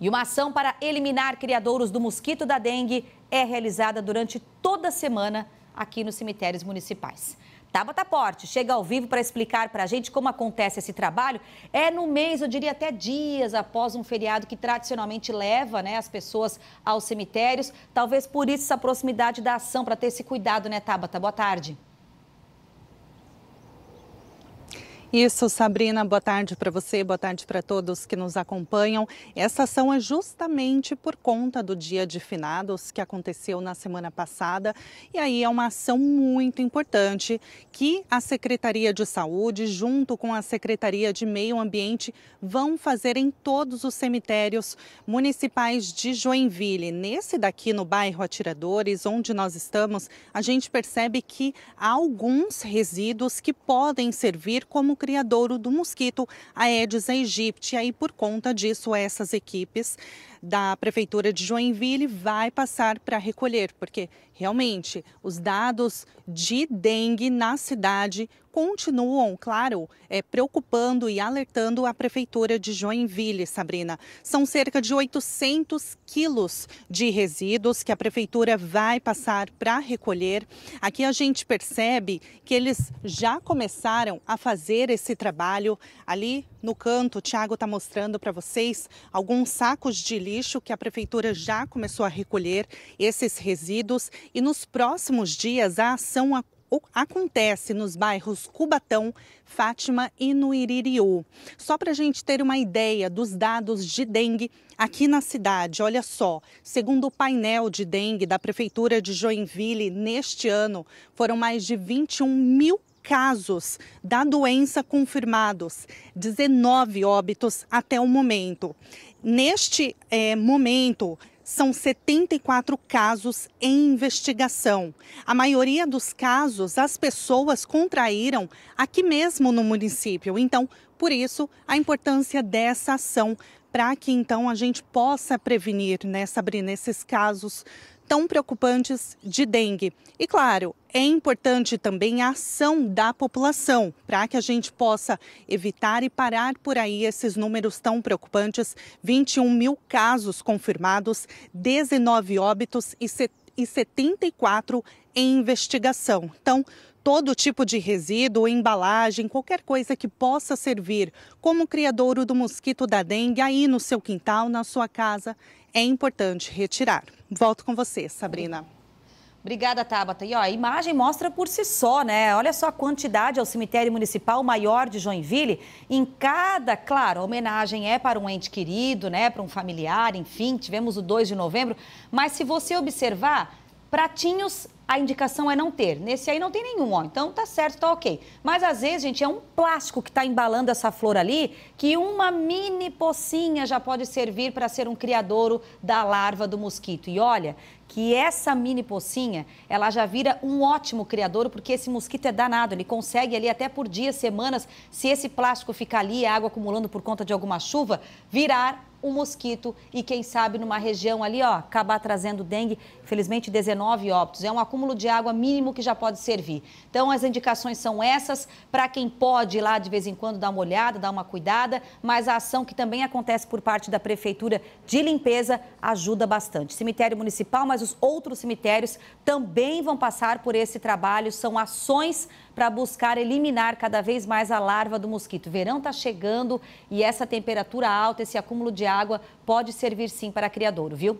E uma ação para eliminar criadouros do mosquito da dengue é realizada durante toda a semana aqui nos cemitérios municipais. Tabata Porte chega ao vivo para explicar para a gente como acontece esse trabalho. É no mês, eu diria até dias após um feriado que tradicionalmente leva né, as pessoas aos cemitérios. Talvez por isso essa proximidade da ação, para ter esse cuidado, né, Tabata? Boa tarde. Isso, Sabrina, boa tarde para você, boa tarde para todos que nos acompanham. Essa ação é justamente por conta do Dia de Finados que aconteceu na semana passada, e aí é uma ação muito importante que a Secretaria de Saúde, junto com a Secretaria de Meio Ambiente, vão fazer em todos os cemitérios municipais de Joinville. Nesse daqui no bairro Atiradores, onde nós estamos, a gente percebe que há alguns resíduos que podem servir como criadouro do mosquito Aedes aegypti. E aí, por conta disso, essas equipes da Prefeitura de Joinville vai passar para recolher, porque realmente os dados de dengue na cidade continuam, claro, é, preocupando e alertando a Prefeitura de Joinville, Sabrina. São cerca de 800 quilos de resíduos que a Prefeitura vai passar para recolher. Aqui a gente percebe que eles já começaram a fazer fazer esse trabalho. Ali no canto, o Tiago está mostrando para vocês alguns sacos de lixo que a prefeitura já começou a recolher esses resíduos e nos próximos dias a ação acontece nos bairros Cubatão, Fátima e no Iririú. Só para a gente ter uma ideia dos dados de dengue aqui na cidade, olha só, segundo o painel de dengue da Prefeitura de Joinville, neste ano foram mais de 21 mil casos da doença confirmados, 19 óbitos até o momento. Neste é, momento, são 74 casos em investigação. A maioria dos casos as pessoas contraíram aqui mesmo no município. Então, por isso, a importância dessa ação para que então a gente possa prevenir, né, Sabrina, esses casos tão preocupantes de dengue. E claro, é importante também a ação da população para que a gente possa evitar e parar por aí esses números tão preocupantes: 21 mil casos confirmados, 19 óbitos e 74 em investigação. Então, todo tipo de resíduo, embalagem, qualquer coisa que possa servir como criadouro do mosquito da dengue aí no seu quintal, na sua casa, é importante retirar. Volto com você, Sabrina. Obrigada, Tabata. E ó, a imagem mostra por si só, né? Olha só a quantidade ao cemitério municipal maior de Joinville. Em cada, claro, a homenagem é para um ente querido, né? Para um familiar, enfim. Tivemos o 2 de novembro. Mas se você observar, pratinhos a indicação é não ter. Nesse aí não tem nenhum, ó. Então tá certo, tá ok. Mas às vezes, gente, é um plástico que tá embalando essa flor ali, que uma mini pocinha já pode servir para ser um criadouro da larva do mosquito. E olha, que essa mini pocinha, ela já vira um ótimo criador, porque esse mosquito é danado, ele consegue ali até por dias, semanas, se esse plástico ficar ali, a água acumulando por conta de alguma chuva, virar um mosquito e quem sabe numa região ali, ó, acabar trazendo dengue, felizmente 19 óbitos. É um acúmulo acúmulo de água mínimo que já pode servir. Então, as indicações são essas para quem pode ir lá de vez em quando dar uma olhada, dar uma cuidada, mas a ação que também acontece por parte da Prefeitura de Limpeza ajuda bastante. Cemitério Municipal, mas os outros cemitérios também vão passar por esse trabalho. São ações para buscar eliminar cada vez mais a larva do mosquito. O verão está chegando e essa temperatura alta, esse acúmulo de água pode servir sim para criadouro, viu?